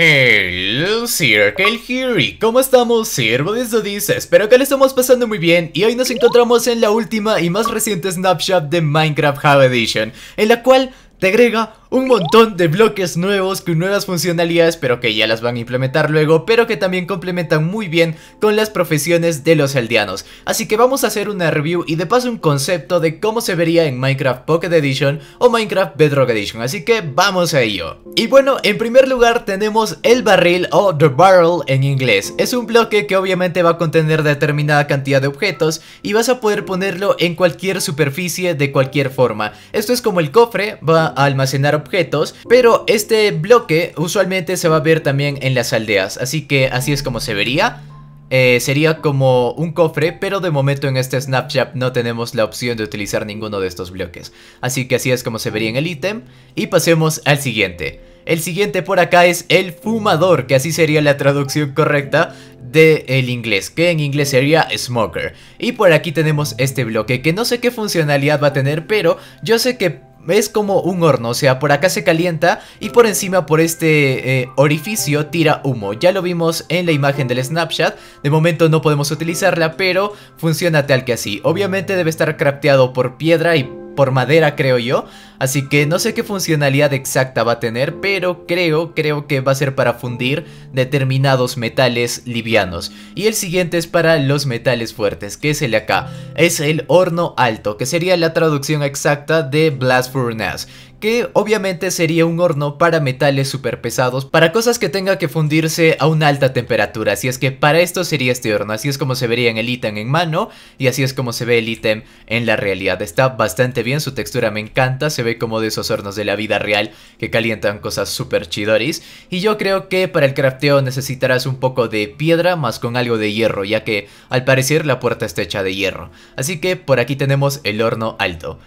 Hello Circle Here. ¿cómo estamos? Sirvo lo dice espero que lo estemos pasando muy bien y hoy nos encontramos en la última y más reciente snapshot de Minecraft Hub Edition, en la cual te agrega un montón de bloques nuevos con nuevas funcionalidades pero que ya las van a implementar luego pero que también complementan muy bien con las profesiones de los aldeanos así que vamos a hacer una review y de paso un concepto de cómo se vería en Minecraft Pocket Edition o Minecraft Bedrock Edition así que vamos a ello y bueno en primer lugar tenemos el barril o the barrel en inglés es un bloque que obviamente va a contener determinada cantidad de objetos y vas a poder ponerlo en cualquier superficie de cualquier forma esto es como el cofre va a almacenar objetos, pero este bloque usualmente se va a ver también en las aldeas, así que así es como se vería. Eh, sería como un cofre, pero de momento en este snapchat no tenemos la opción de utilizar ninguno de estos bloques. Así que así es como se vería en el ítem. Y pasemos al siguiente. El siguiente por acá es el fumador, que así sería la traducción correcta del el inglés, que en inglés sería smoker. Y por aquí tenemos este bloque, que no sé qué funcionalidad va a tener, pero yo sé que es como un horno, o sea, por acá se calienta y por encima por este eh, orificio tira humo. Ya lo vimos en la imagen del Snapchat. de momento no podemos utilizarla, pero funciona tal que así. Obviamente debe estar crafteado por piedra y por madera creo yo. Así que no sé qué funcionalidad exacta va a tener, pero creo, creo que va a ser para fundir determinados metales livianos. Y el siguiente es para los metales fuertes, que es el de acá. Es el horno alto, que sería la traducción exacta de Blast Furnace que obviamente sería un horno para metales súper pesados, para cosas que tenga que fundirse a una alta temperatura, así es que para esto sería este horno, así es como se vería en el ítem en mano y así es como se ve el ítem en la realidad, está bastante bien, su textura me encanta, se ve como de esos hornos de la vida real que calientan cosas súper chidoris y yo creo que para el crafteo necesitarás un poco de piedra más con algo de hierro, ya que al parecer la puerta está hecha de hierro, así que por aquí tenemos el horno alto.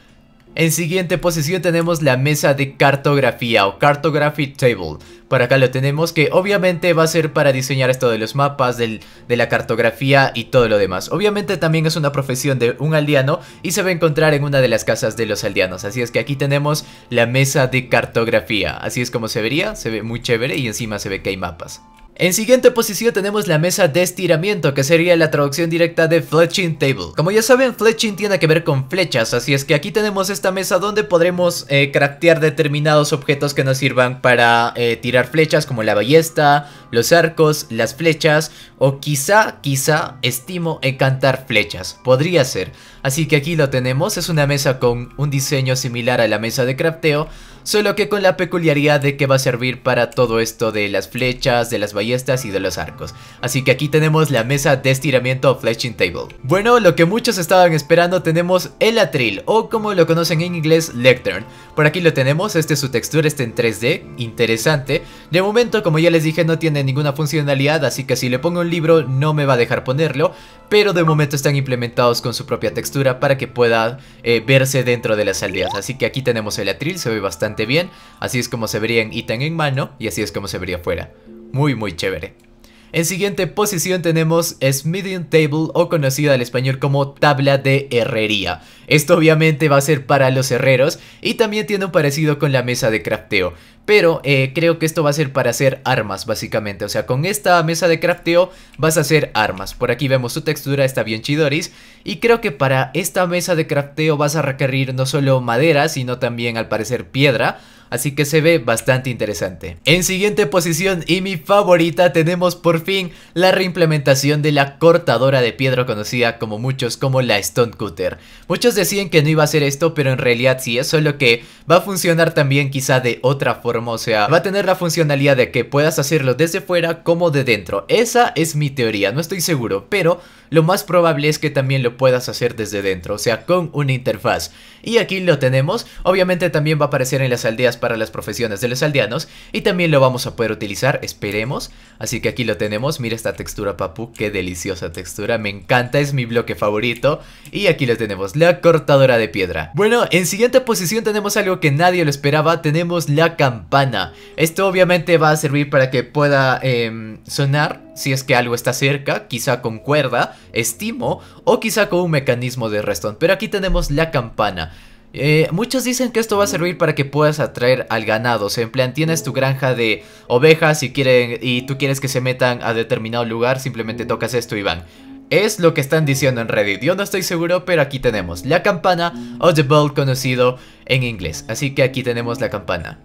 En siguiente posición tenemos la mesa de cartografía o cartography table. Por acá lo tenemos que obviamente va a ser para diseñar esto de los mapas, de la cartografía y todo lo demás. Obviamente también es una profesión de un aldeano y se va a encontrar en una de las casas de los aldeanos. Así es que aquí tenemos la mesa de cartografía. Así es como se vería, se ve muy chévere y encima se ve que hay mapas. En siguiente posición tenemos la mesa de estiramiento, que sería la traducción directa de fletching table. Como ya saben, fletching tiene que ver con flechas, así es que aquí tenemos esta mesa donde podremos eh, craftear determinados objetos que nos sirvan para eh, tirar flechas, como la ballesta, los arcos, las flechas, o quizá, quizá, estimo encantar flechas, podría ser. Así que aquí lo tenemos, es una mesa con un diseño similar a la mesa de crafteo, solo que con la peculiaridad de que va a servir para todo esto de las flechas, de las ballestas y de los arcos. Así que aquí tenemos la mesa de estiramiento Fletching Table. Bueno, lo que muchos estaban esperando tenemos el atril, o como lo conocen en inglés, lectern. Por aquí lo tenemos, este es su textura está en 3D, interesante. De momento, como ya les dije, no tiene ninguna funcionalidad, así que si le pongo un libro no me va a dejar ponerlo, pero de momento están implementados con su propia textura para que pueda eh, verse dentro de las aldeas. Así que aquí tenemos el atril, se ve bastante bien. Así es como se vería en ítem en mano y así es como se vería fuera. Muy muy chévere. En siguiente posición tenemos Smithing Table o conocida al español como tabla de herrería. Esto obviamente va a ser para los herreros y también tiene un parecido con la mesa de crafteo. Pero eh, creo que esto va a ser para hacer armas básicamente. O sea, con esta mesa de crafteo vas a hacer armas. Por aquí vemos su textura, está bien chidoris. Y creo que para esta mesa de crafteo vas a requerir no solo madera, sino también al parecer piedra así que se ve bastante interesante. En siguiente posición y mi favorita tenemos por fin la reimplementación de la cortadora de piedra conocida como muchos como la Stonecutter. Muchos decían que no iba a ser esto, pero en realidad sí es, solo que va a funcionar también quizá de otra forma, o sea, va a tener la funcionalidad de que puedas hacerlo desde fuera como de dentro. Esa es mi teoría, no estoy seguro, pero lo más probable es que también lo puedas hacer desde dentro, o sea, con una interfaz. Y aquí lo tenemos, obviamente también va a aparecer en las aldeas para las profesiones de los aldeanos y también lo vamos a poder utilizar, esperemos. Así que aquí lo tenemos, mira esta textura papu, qué deliciosa textura, me encanta, es mi bloque favorito. Y aquí lo tenemos, la cortadora de piedra. Bueno, en siguiente posición tenemos algo que nadie lo esperaba, tenemos la campana. Esto obviamente va a servir para que pueda em, sonar si es que algo está cerca, quizá con cuerda, estimo, o quizá con un mecanismo de restón. Pero aquí tenemos la campana. Eh, muchos dicen que esto va a servir para que puedas atraer al ganado. O sea, en plan, tienes tu granja de ovejas y, y tú quieres que se metan a determinado lugar, simplemente tocas esto y van. Es lo que están diciendo en Reddit. Yo no estoy seguro, pero aquí tenemos la campana o the bell conocido en inglés. Así que aquí tenemos la campana.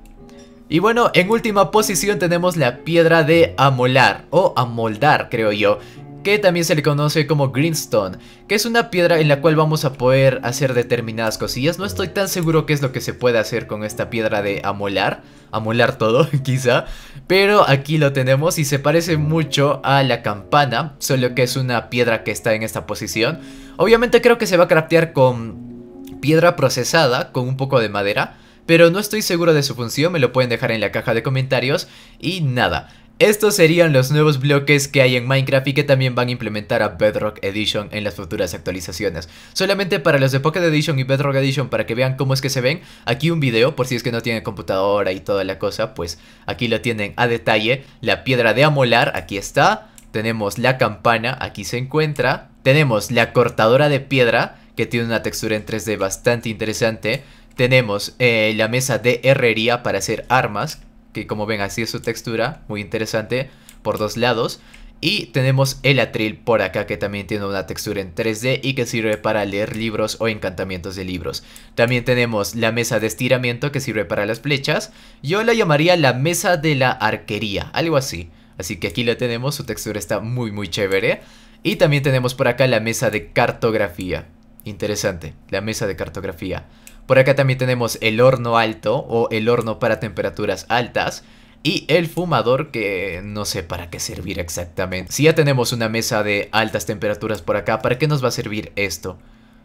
Y bueno, en última posición tenemos la piedra de amolar o amoldar, creo yo, que también se le conoce como greenstone, que es una piedra en la cual vamos a poder hacer determinadas cosillas. No estoy tan seguro qué es lo que se puede hacer con esta piedra de amolar, amolar todo quizá, pero aquí lo tenemos y se parece mucho a la campana, solo que es una piedra que está en esta posición. Obviamente creo que se va a craftear con piedra procesada, con un poco de madera, pero no estoy seguro de su función, me lo pueden dejar en la caja de comentarios y nada. Estos serían los nuevos bloques que hay en Minecraft y que también van a implementar a Bedrock Edition en las futuras actualizaciones. Solamente para los de Pocket Edition y Bedrock Edition para que vean cómo es que se ven, aquí un video por si es que no tienen computadora y toda la cosa, pues aquí lo tienen a detalle. La piedra de amolar, aquí está. Tenemos la campana, aquí se encuentra. Tenemos la cortadora de piedra, que tiene una textura en 3D bastante interesante. Tenemos eh, la mesa de herrería para hacer armas, que como ven así es su textura, muy interesante, por dos lados. Y tenemos el atril por acá que también tiene una textura en 3D y que sirve para leer libros o encantamientos de libros. También tenemos la mesa de estiramiento que sirve para las flechas. Yo la llamaría la mesa de la arquería, algo así. Así que aquí la tenemos, su textura está muy muy chévere. Y también tenemos por acá la mesa de cartografía. Interesante, la mesa de cartografía. Por acá también tenemos el horno alto o el horno para temperaturas altas. Y el fumador que no sé para qué servir exactamente. Si ya tenemos una mesa de altas temperaturas por acá, ¿para qué nos va a servir esto?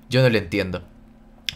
Yo no lo entiendo.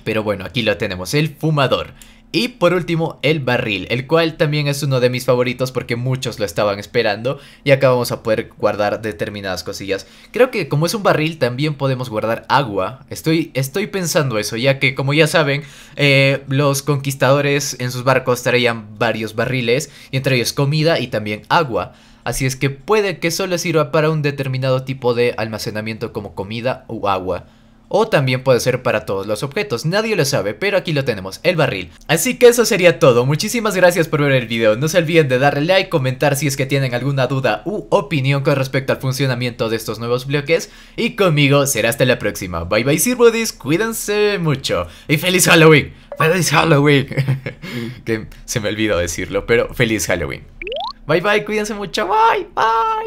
Pero bueno, aquí lo tenemos, el fumador. Y por último, el barril, el cual también es uno de mis favoritos porque muchos lo estaban esperando y acá vamos a poder guardar determinadas cosillas. Creo que como es un barril también podemos guardar agua. Estoy, estoy pensando eso, ya que como ya saben, eh, los conquistadores en sus barcos traían varios barriles y entre ellos comida y también agua. Así es que puede que solo sirva para un determinado tipo de almacenamiento como comida o agua. O también puede ser para todos los objetos, nadie lo sabe, pero aquí lo tenemos, el barril. Así que eso sería todo, muchísimas gracias por ver el video, no se olviden de darle like, comentar si es que tienen alguna duda u opinión con respecto al funcionamiento de estos nuevos bloques, y conmigo será hasta la próxima. Bye bye Sirbodies, cuídense mucho, y feliz Halloween, feliz Halloween, que se me olvidó decirlo, pero feliz Halloween. Bye bye, cuídense mucho, bye, bye.